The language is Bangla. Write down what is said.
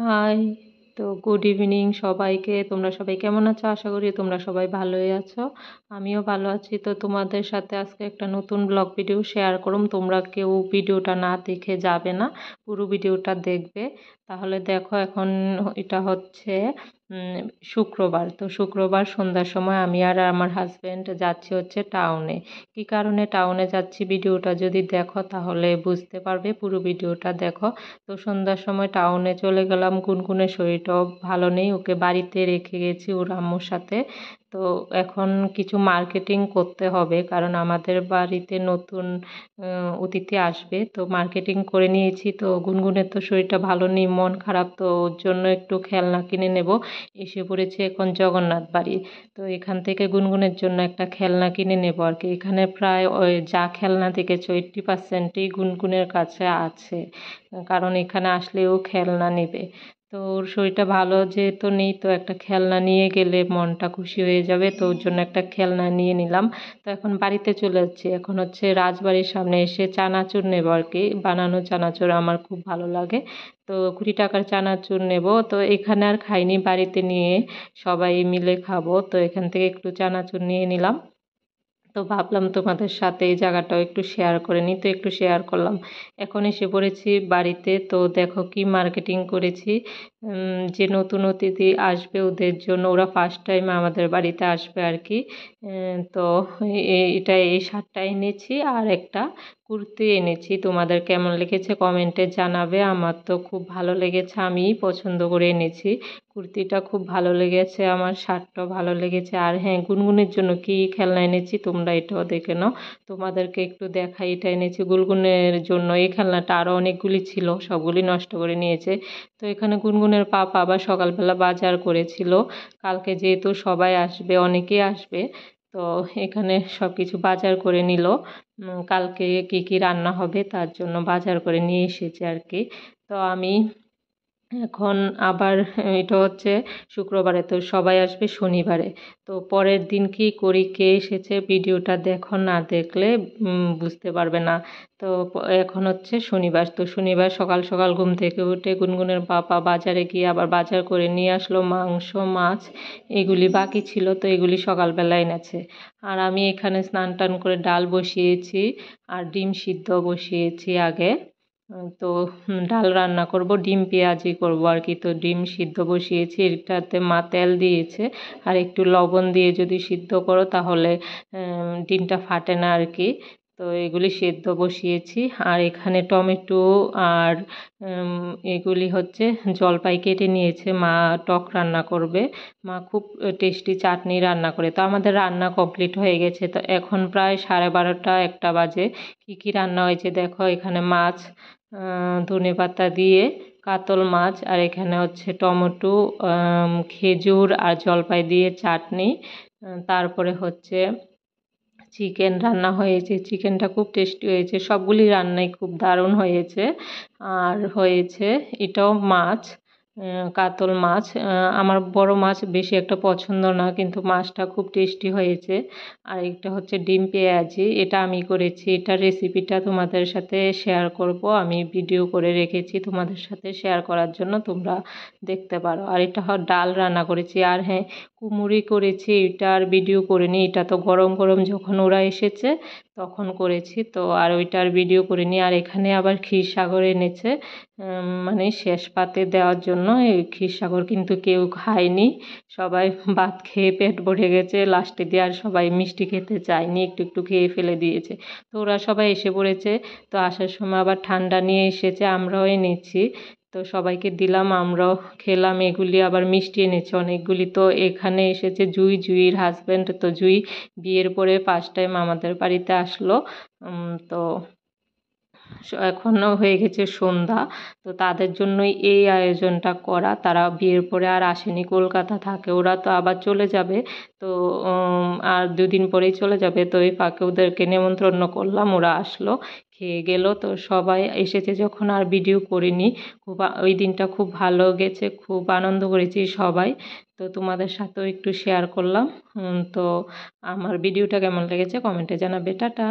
হাই তো গুড ইভিনিং সবাইকে তোমরা সবাই কেমন আছো আশা করি তোমরা সবাই ভালোই আছো আমিও ভালো আছি তো তোমাদের সাথে আজকে একটা নতুন ব্লগ ভিডিও শেয়ার করুম তোমরা কেউ ভিডিওটা না দেখে যাবে না পুরো ভিডিওটা দেখবে তাহলে দেখো এখন এটা হচ্ছে শুক্রবার তো শুক্রবার সন্ধ্যার সময় আমি আর আমার হাজব্যান্ড যাচ্ছি হচ্ছে টাউনে কি কারণে টাউনে যাচ্ছি ভিডিওটা যদি দেখো তাহলে বুঝতে পারবে পুরো ভিডিওটা দেখো তো সন্ধ্যার সময় টাউনে চলে গেলাম গুনগুনের শরীরটাও ভালো নেই ওকে বাড়িতে রেখে গেছি ওর আম্মুর সাথে তো এখন কিছু মার্কেটিং করতে হবে কারণ আমাদের বাড়িতে নতুন অতিথি আসবে তো মার্কেটিং করে নিয়েছি তো গুনগুনের তো শরীরটা ভালো নেই মন খারাপ তো ওর জন্য একটু খেলনা কিনে নেব এসে পড়েছে এখন জগন্নাথ বাড়ি তো এখান থেকে গুনগুনের জন্য একটা খেলনা কিনে নেব আর কি এখানে প্রায় যা খেলনা দেখেছে এইট্টি পার্সেন্টেই গুনগুনের কাছে আছে কারণ এখানে আসলেও খেলনা নেবে তো ওর শরীরটা ভালো যেহেতু নেই তো একটা খেলনা নিয়ে গেলে মনটা খুশি হয়ে যাবে তো ওর জন্য একটা খেলনা নিয়ে নিলাম তো এখন বাড়িতে চলে যাচ্ছি এখন হচ্ছে রাজবাড়ির সামনে এসে চানাচুর নেব আর কি বানানো চানাচুর আমার খুব ভালো লাগে তো কুড়ি টাকার চানাচুর নেব তো এখানে আর খাইনি বাড়িতে নিয়ে সবাই মিলে খাবো তো এখান থেকে একটু চানাচুর নিয়ে নিলাম তো ভাবলাম তোমাদের সাথে এই জায়গাটাও একটু শেয়ার করে নিই তো একটু শেয়ার করলাম এখন এসে পড়েছি বাড়িতে তো দেখো কি মার্কেটিং করেছি যে নতুন অতিথি আসবে ওদের জন্য ওরা ফার্স্ট টাইম আমাদের বাড়িতে আসবে আর কি তো এটা এই শার্টটা এনেছি আর একটা কুর্তি এনেছি তোমাদের কেমন লেগেছে কমেন্টে জানাবে আমার তো খুব ভালো লেগেছে আমি পছন্দ করে এনেছি কুর্তিটা খুব ভালো লেগেছে আমার শার্টটাও ভালো লেগেছে আর হ্যাঁ গুনগুনের জন্য কি খেলনা এনেছি তোমরা এটাও দেখে নাও তোমাদেরকে একটু দেখাই এটা এনেছি গুনগুনের জন্য এই খেলনাটা আরও অনেকগুলি ছিল সবগুলি নষ্ট করে নিয়েছে তো এখানে গুনগুনের পাপা আবার সকালবেলা বাজার করেছিল কালকে যেহেতু সবাই আসবে অনেকেই আসবে তো এখানে সব কিছু বাজার করে নিল কালকে কী কী রান্না হবে তার জন্য বাজার করে নিয়ে এসেছি আর কি তো আমি এখন আবার এটা হচ্ছে শুক্রবারে তো সবাই আসবে শনিবারে তো পরের দিন কি করি কে এসেছে ভিডিওটা দেখো না দেখলে বুঝতে পারবে না তো এখন হচ্ছে শনিবার তো শনিবার সকাল সকাল ঘুম থেকে উঠে গুনগুনের বাবা বাজারে গিয়ে আবার বাজার করে নিয়ে আসলো মাংস মাছ এগুলি বাকি ছিল তো এগুলি সকালবেলায় এনেছে আর আমি এখানে স্নান টান করে ডাল বসিয়েছি আর ডিম সিদ্ধ বসিয়েছি আগে তো ডাল রান্না করব ডিম পেঁয়াজি করব আর কি তো ডিম সিদ্ধ বসিয়েছি এটাতে মা তেল দিয়েছে আর একটু লবণ দিয়ে যদি সিদ্ধ করো তাহলে ডিমটা ফাটে না আর কি তো এগুলি সেদ্ধ বসিয়েছি আর এখানে টমেটো আর এগুলি হচ্ছে জলপাই কেটে নিয়েছে মা টক রান্না করবে মা খুব টেস্টি চাটনি রান্না করে তো আমাদের রান্না কমপ্লিট হয়ে গেছে তো এখন প্রায় সাড়ে বারোটা একটা বাজে কি কি রান্না হয়েছে দেখো এখানে মাছ ধনে পাতা দিয়ে কাতল মাছ আর এখানে হচ্ছে টমেটো খেজুর আর জলপাই দিয়ে চাটনি তারপরে হচ্ছে চিকেন রান্না হয়েছে চিকেনটা খুব টেস্টি হয়েছে সবগুলি রান্নাই খুব দারুণ হয়েছে আর হয়েছে এটাও মাছ কাতল মাছ আমার বড় মাছ বেশি একটা পছন্দ না কিন্তু মাছটা খুব টেস্টি হয়েছে আর একটা হচ্ছে ডিম পেঁয়াজি এটা আমি করেছি এটা রেসিপিটা তোমাদের সাথে শেয়ার করব আমি ভিডিও করে রেখেছি তোমাদের সাথে শেয়ার করার জন্য তোমরা দেখতে পারো আর এটা ডাল রান্না করেছি আর হ্যাঁ কুমুরি করেছি আর ভিডিও করিনি এটা তো গরম গরম যখন ওরা এসেছে তখন করেছি তো আর ওইটার ভিডিও করিনি আর এখানে আবার ক্ষীরসাগর এনেছে মানে শেষ পাতে দেওয়ার জন্য এই ক্ষীরসাগর কিন্তু কেউ খায়নি সবাই ভাত খেয়ে পেট ভরে গেছে লাস্টে দিয়ে আর সবাই মিষ্টি খেতে চায়নি একটু একটু খেয়ে ফেলে দিয়েছে তো ওরা সবাই এসে পড়েছে তো আসার সময় আবার ঠান্ডা নিয়ে এসেছে আমরাও এনেছি তো সবাইকে দিলাম আমরাও খেলাম এগুলি আবার মিষ্টি এনেছে অনেকগুলি তো এখানে এসেছে জুই জুইয়ের হাজব্যান্ড তো জুই বিয়ের পরে ফার্স্ট টাইম আমাদের বাড়িতে আসলো তো এখনও হয়ে গেছে সন্ধ্যা তো তাদের জন্যই এই আয়োজনটা করা তারা বিয়ের পরে আর আসেনি কলকাতা থাকে ওরা তো আবার চলে যাবে তো আর দুদিন পরেই চলে যাবে তো এই ফাঁকে ওদেরকে নেমন্ত্রণ করলাম ওরা আসলো খেয়ে গেল তো সবাই এসেছে যখন আর ভিডিও করিনি খুব ওই দিনটা খুব ভালো গেছে খুব আনন্দ করেছি সবাই তো তোমাদের সাথেও একটু শেয়ার করলাম তো আমার ভিডিওটা কেমন লেগেছে কমেন্টে জানাবে টাটা